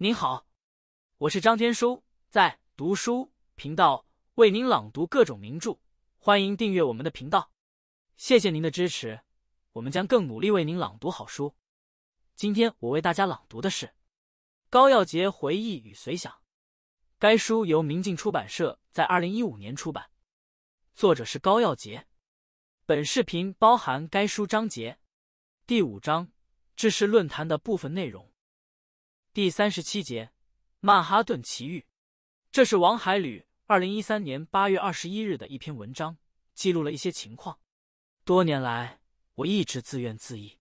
您好，我是张天书，在读书频道为您朗读各种名著，欢迎订阅我们的频道。谢谢您的支持，我们将更努力为您朗读好书。今天我为大家朗读的是《高耀杰回忆与随想》，该书由明镜出版社在二零一五年出版，作者是高耀杰。本视频包含该书章节第五章，这是论坛的部分内容。第三十七节《曼哈顿奇遇》，这是王海旅二零一三年八月二十一日的一篇文章，记录了一些情况。多年来，我一直自怨自艾，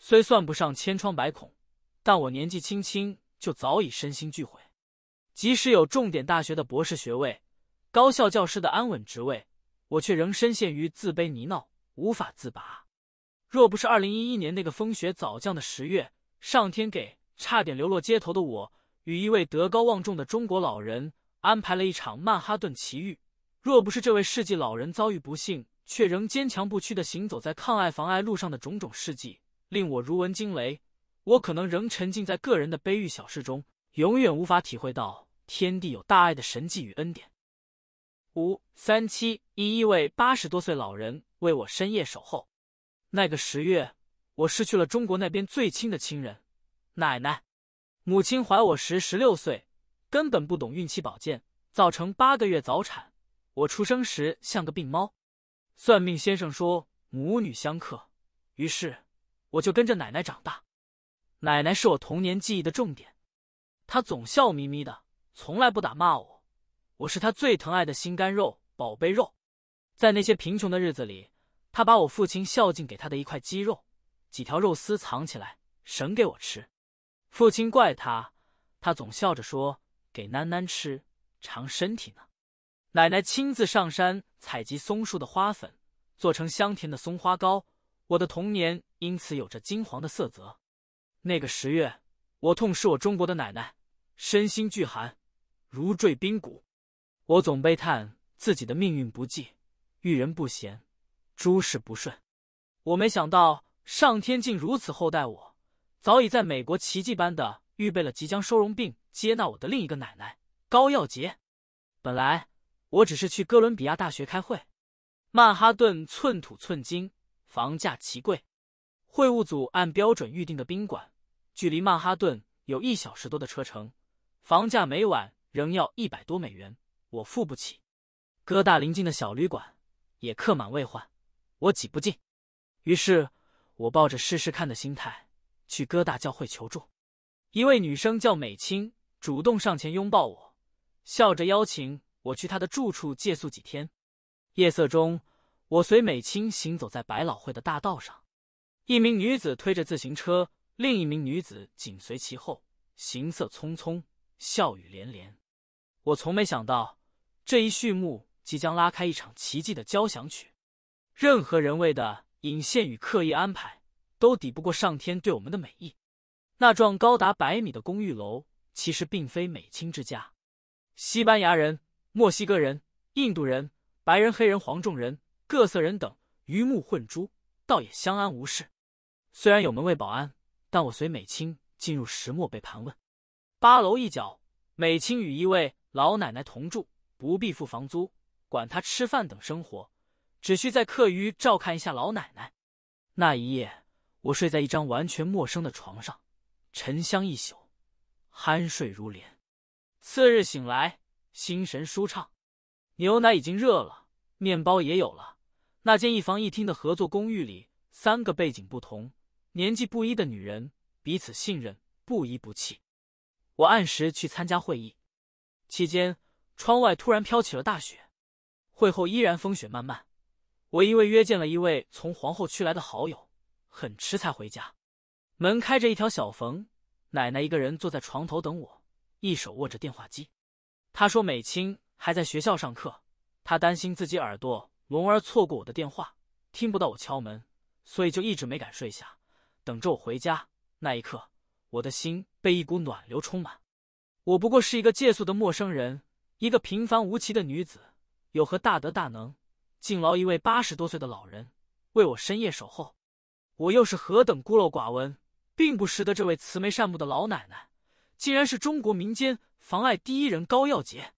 虽算不上千疮百孔，但我年纪轻轻就早已身心俱毁。即使有重点大学的博士学位、高校教师的安稳职位，我却仍深陷于自卑泥淖，无法自拔。若不是二零一一年那个风雪早降的十月，上天给。差点流落街头的我，与一位德高望重的中国老人安排了一场曼哈顿奇遇。若不是这位世纪老人遭遇不幸，却仍坚强不屈的行走在抗癌防癌路上的种种事迹，令我如闻惊雷，我可能仍沉浸在个人的悲郁小事中，永远无法体会到天地有大爱的神迹与恩典。五三七一位八十多岁老人为我深夜守候。那个十月，我失去了中国那边最亲的亲人。奶奶，母亲怀我时十六岁，根本不懂孕期保健，造成八个月早产。我出生时像个病猫。算命先生说母女相克，于是我就跟着奶奶长大。奶奶是我童年记忆的重点，她总笑眯眯的，从来不打骂我。我是她最疼爱的心肝肉、宝贝肉。在那些贫穷的日子里，她把我父亲孝敬给她的一块鸡肉、几条肉丝藏起来，省给我吃。父亲怪他，他总笑着说：“给囡囡吃，长身体呢。”奶奶亲自上山采集松树的花粉，做成香甜的松花糕。我的童年因此有着金黄的色泽。那个十月，我痛失我中国的奶奶，身心俱寒，如坠冰谷。我总悲叹自己的命运不济，遇人不贤，诸事不顺。我没想到上天竟如此厚待我。早已在美国奇迹般的预备了即将收容并接纳我的另一个奶奶高耀杰。本来我只是去哥伦比亚大学开会，曼哈顿寸土寸金，房价奇贵。会务组按标准预定的宾馆，距离曼哈顿有一小时多的车程，房价每晚仍要一百多美元，我付不起。各大临近的小旅馆也客满未换，我挤不进。于是，我抱着试试看的心态。去哥大教会求助。一位女生叫美青，主动上前拥抱我，笑着邀请我去她的住处借宿几天。夜色中，我随美青行走在百老汇的大道上。一名女子推着自行车，另一名女子紧随其后，行色匆匆，笑语连连。我从没想到，这一序幕即将拉开一场奇迹的交响曲。任何人为的引线与刻意安排。都抵不过上天对我们的美意。那幢高达百米的公寓楼，其实并非美清之家。西班牙人、墨西哥人、印度人、白人、黑人、黄种人，各色人等鱼目混珠，倒也相安无事。虽然有门卫保安，但我随美清进入石磨被盘问。八楼一角，美清与一位老奶奶同住，不必付房租，管她吃饭等生活，只需在课余照看一下老奶奶。那一夜。我睡在一张完全陌生的床上，沉香一宿，酣睡如莲。次日醒来，心神舒畅。牛奶已经热了，面包也有了。那间一房一厅的合作公寓里，三个背景不同、年纪不一的女人，彼此信任，不离不弃。我按时去参加会议，期间窗外突然飘起了大雪。会后依然风雪漫漫。我因为约见了一位从皇后区来的好友。很迟才回家，门开着一条小缝，奶奶一个人坐在床头等我，一手握着电话机。她说：“美清还在学校上课，她担心自己耳朵聋而错过我的电话，听不到我敲门，所以就一直没敢睡下，等着我回家。”那一刻，我的心被一股暖流充满。我不过是一个借宿的陌生人，一个平凡无奇的女子，有何大德大能，敬劳一位八十多岁的老人为我深夜守候？我又是何等孤陋寡闻，并不识得这位慈眉善目的老奶奶，竟然是中国民间防碍第一人高耀杰。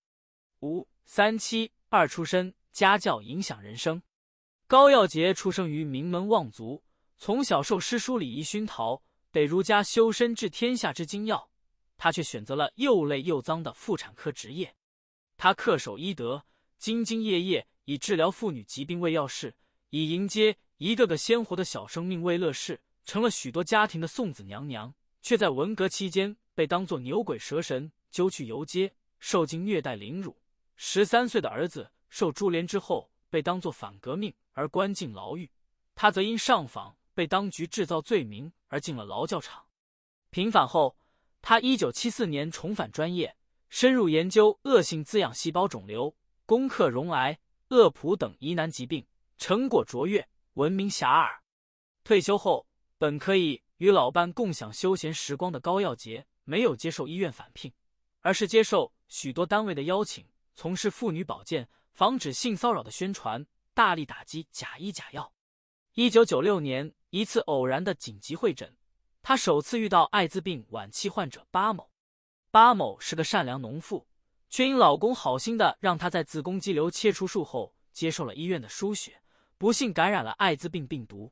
五三七二出身，家教影响人生。高耀杰出生于名门望族，从小受诗书礼仪熏陶，得儒家修身治天下之精要。他却选择了又累又脏的妇产科职业。他恪守医德，兢兢业业，以治疗妇女疾病为要事，以迎接。一个个鲜活的小生命为乐事，成了许多家庭的送子娘娘，却在文革期间被当作牛鬼蛇神揪去游街，受尽虐待凌辱。十三岁的儿子受株连之后，被当作反革命而关进牢狱，他则因上访被当局制造罪名而进了劳教场。平反后，他一九七四年重返专业，深入研究恶性滋养细胞肿瘤、攻克溶癌、恶普等疑难疾病，成果卓越。闻名遐迩。退休后，本可以与老伴共享休闲时光的高耀杰，没有接受医院返聘，而是接受许多单位的邀请，从事妇女保健、防止性骚扰的宣传，大力打击假医假药。一九九六年，一次偶然的紧急会诊，他首次遇到艾滋病晚期患者巴某。巴某是个善良农妇，却因老公好心的让她在子宫肌瘤切除术后接受了医院的输血。不幸感染了艾滋病病毒，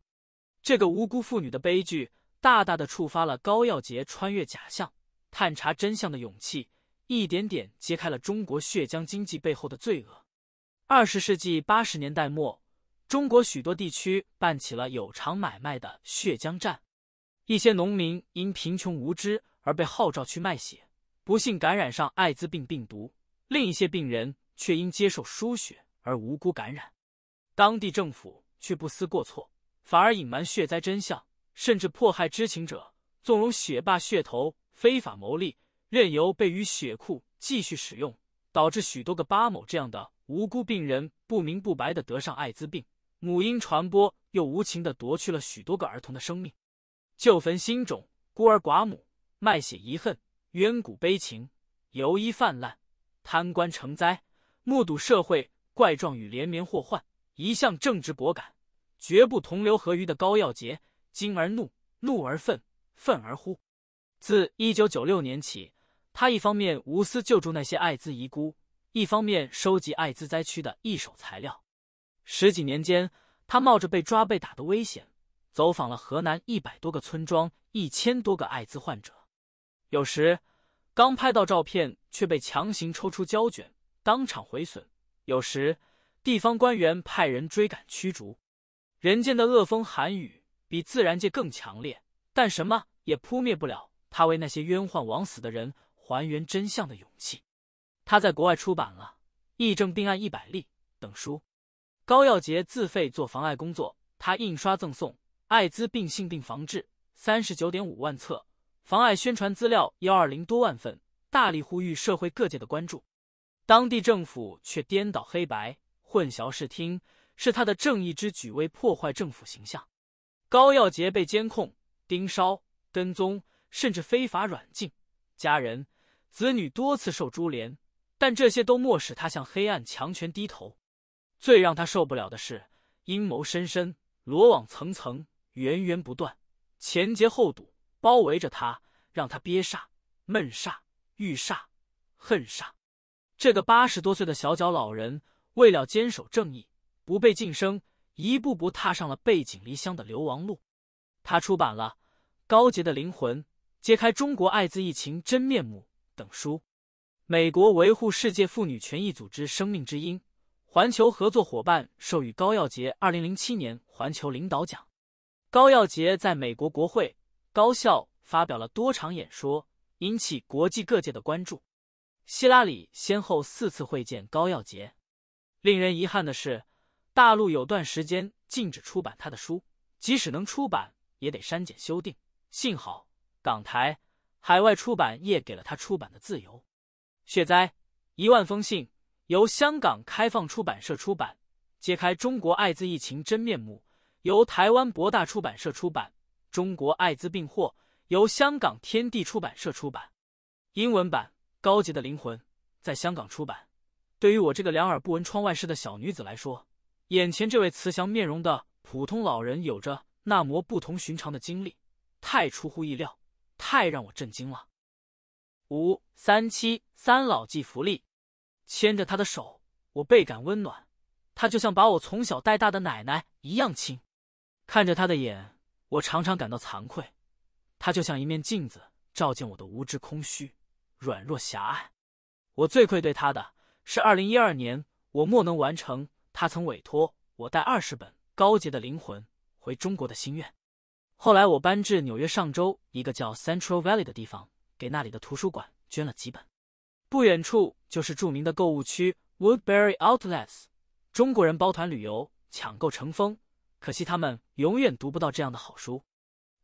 这个无辜妇女的悲剧，大大的触发了高耀杰穿越假象、探查真相的勇气，一点点揭开了中国血浆经济背后的罪恶。二十世纪八十年代末，中国许多地区办起了有偿买卖的血浆站，一些农民因贫穷无知而被号召去卖血，不幸感染上艾滋病病毒；另一些病人却因接受输血而无辜感染。当地政府却不思过错，反而隐瞒血灾真相，甚至迫害知情者，纵容血霸血头非法牟利，任由被于血库继续使用，导致许多个巴某这样的无辜病人不明不白的得上艾滋病，母婴传播又无情的夺去了许多个儿童的生命。旧坟新种，孤儿寡母卖血遗恨，冤骨悲情，游医泛滥，贪官成灾，目睹社会怪状与连绵祸患。一向正直果敢、绝不同流合污的高耀杰，惊而怒，怒而愤，愤而呼。自1996年起，他一方面无私救助那些艾滋遗孤，一方面收集艾滋灾区的一手材料。十几年间，他冒着被抓被打的危险，走访了河南一百多个村庄、一千多个艾滋患者。有时刚拍到照片，却被强行抽出胶卷，当场毁损；有时，地方官员派人追赶驱逐，人间的恶风寒雨比自然界更强烈，但什么也扑灭不了他为那些冤枉枉死的人还原真相的勇气。他在国外出版了《议政病案一百例》等书。高耀洁自费做防艾工作，他印刷赠送艾滋病性病防治三十九点五万册，防艾宣传资料幺二零多万份，大力呼吁社会各界的关注。当地政府却颠倒黑白。混淆视听是他的正义之举，为破坏政府形象。高耀杰被监控、盯梢、跟踪，甚至非法软禁，家人、子女多次受株连，但这些都莫使他向黑暗强权低头。最让他受不了的是，阴谋深深，罗网层层，源源不断，前结后堵，包围着他，让他憋煞、闷煞、郁煞、恨煞。这个八十多岁的小脚老人。为了坚守正义，不被晋升，一步步踏上了背井离乡的流亡路。他出版了《高洁的灵魂》、《揭开中国艾滋疫情真面目》等书。美国维护世界妇女权益组织“生命之音”环球合作伙伴授予高耀洁2007年“环球领导奖”。高耀洁在美国国会、高校发表了多场演说，引起国际各界的关注。希拉里先后四次会见高耀洁。令人遗憾的是，大陆有段时间禁止出版他的书，即使能出版，也得删减修订。幸好港台海外出版业给了他出版的自由。血灾一万封信由香港开放出版社出版，揭开中国艾滋疫情真面目；由台湾博大出版社出版《中国艾滋病祸》；由香港天地出版社出版英文版《高洁的灵魂》在香港出版。对于我这个两耳不闻窗外事的小女子来说，眼前这位慈祥面容的普通老人有着那模不同寻常的经历，太出乎意料，太让我震惊了。五三七三老纪福利，牵着他的手，我倍感温暖，他就像把我从小带大的奶奶一样亲。看着他的眼，我常常感到惭愧，他就像一面镜子，照见我的无知、空虚、软弱、狭隘。我最愧对他的。是二零一二年，我莫能完成他曾委托我带二十本高洁的灵魂回中国的心愿。后来我搬至纽约上州一个叫 Central Valley 的地方，给那里的图书馆捐了几本。不远处就是著名的购物区 Woodbury Outlets，中国人包团旅游抢购成风，可惜他们永远读不到这样的好书。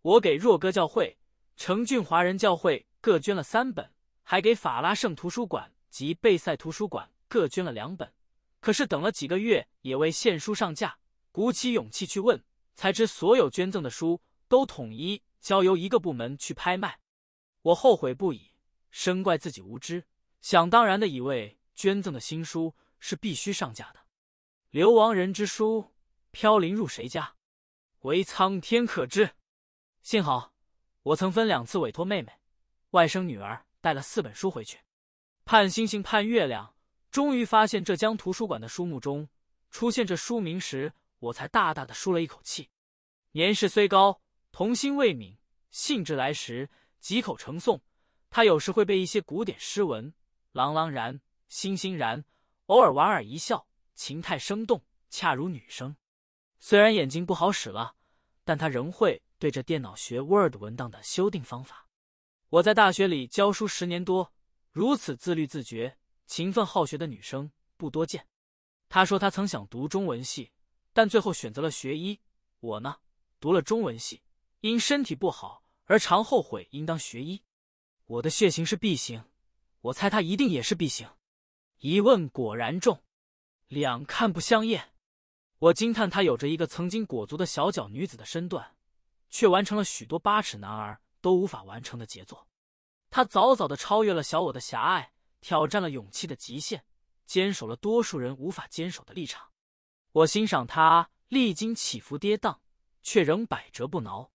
我给若歌教会、成俊华人教会各捐了三本，还给法拉盛图书馆及贝塞图书馆。各捐了两本，可是等了几个月也未献书上架。鼓起勇气去问，才知所有捐赠的书都统一交由一个部门去拍卖。我后悔不已，深怪自己无知，想当然的以为捐赠的新书是必须上架的。流亡人之书飘零入谁家？唯苍天可知。幸好我曾分两次委托妹妹、外甥女儿带了四本书回去。盼星星盼月亮。终于发现浙江图书馆的书目中出现这书名时，我才大大的舒了一口气。年事虽高，童心未泯，兴致来时，几口成诵。他有时会背一些古典诗文，朗朗然，欣欣然，偶尔莞尔一笑，情态生动，恰如女声。虽然眼睛不好使了，但他仍会对着电脑学 Word 文档的修订方法。我在大学里教书十年多，如此自律自觉。勤奋好学的女生不多见。她说，她曾想读中文系，但最后选择了学医。我呢，读了中文系，因身体不好而常后悔应当学医。我的血型是 B 型，我猜她一定也是 B 型。一问果然中，两看不相厌。我惊叹她有着一个曾经裹足的小脚女子的身段，却完成了许多八尺男儿都无法完成的杰作。她早早的超越了小我的狭隘。挑战了勇气的极限，坚守了多数人无法坚守的立场。我欣赏他历经起伏跌宕，却仍百折不挠。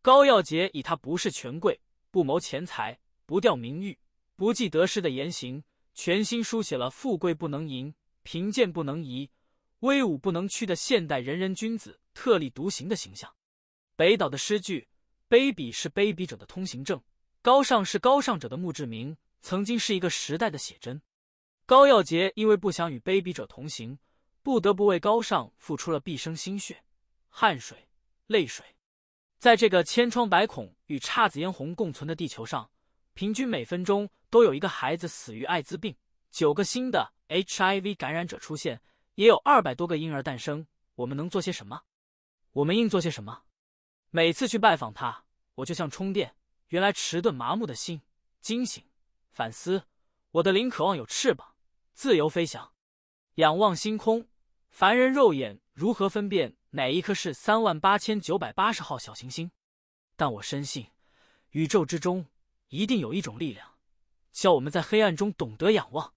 高耀杰以他不是权贵、不谋钱财、不钓名誉、不计得失的言行，全新书写了富贵不能淫、贫贱不能移、威武不能屈的现代仁人君子特立独行的形象。北岛的诗句：“卑鄙是卑鄙者的通行证，高尚是高尚者的墓志铭。”曾经是一个时代的写真。高耀洁因为不想与卑鄙者同行，不得不为高尚付出了毕生心血、汗水、泪水。在这个千疮百孔与姹紫嫣红共存的地球上，平均每分钟都有一个孩子死于艾滋病，九个新的 HIV 感染者出现，也有二百多个婴儿诞生。我们能做些什么？我们应做些什么？每次去拜访他，我就像充电，原来迟钝麻木的心惊醒。反思，我的灵渴望有翅膀，自由飞翔。仰望星空，凡人肉眼如何分辨哪一颗是三万八千九百八十号小行星？但我深信，宇宙之中一定有一种力量，叫我们在黑暗中懂得仰望。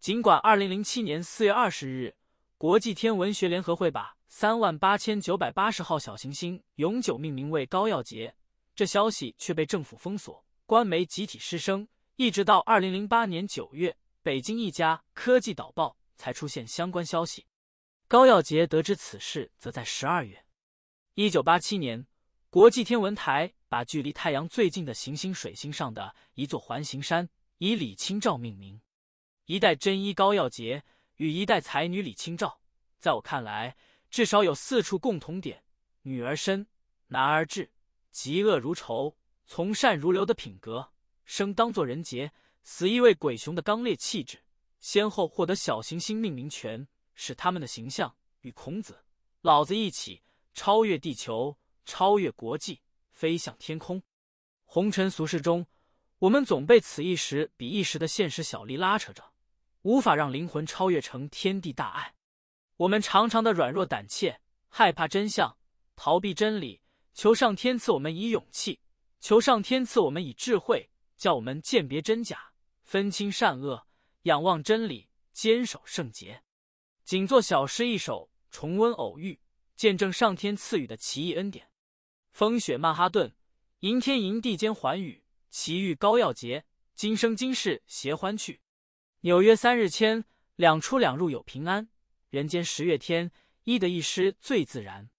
尽管二零零七年四月二十日，国际天文学联合会把三万八千九百八十号小行星永久命名为高耀洁，这消息却被政府封锁，官媒集体失声。一直到二零零八年九月，北京一家科技导报才出现相关消息。高耀杰得知此事，则在十二月。一九八七年，国际天文台把距离太阳最近的行星水星上的一座环形山以李清照命名。一代真医高耀杰与一代才女李清照，在我看来，至少有四处共同点：女儿身，男儿志，嫉恶如仇，从善如流的品格。生当作人杰，死亦为鬼雄的刚烈气质，先后获得小行星命名权，使他们的形象与孔子、老子一起超越地球，超越国际，飞向天空。红尘俗世中，我们总被此一时彼一时的现实小利拉扯着，无法让灵魂超越成天地大爱。我们常常的软弱胆怯，害怕真相，逃避真理，求上天赐我们以勇气，求上天赐我们以智慧。叫我们鉴别真假，分清善恶，仰望真理，坚守圣洁。仅作小诗一首，重温偶遇，见证上天赐予的奇异恩典。风雪曼哈顿，迎天迎地间寰宇，奇遇高要杰，今生今世携欢去。纽约三日签，两出两入有平安。人间十月天，一得一失最自然。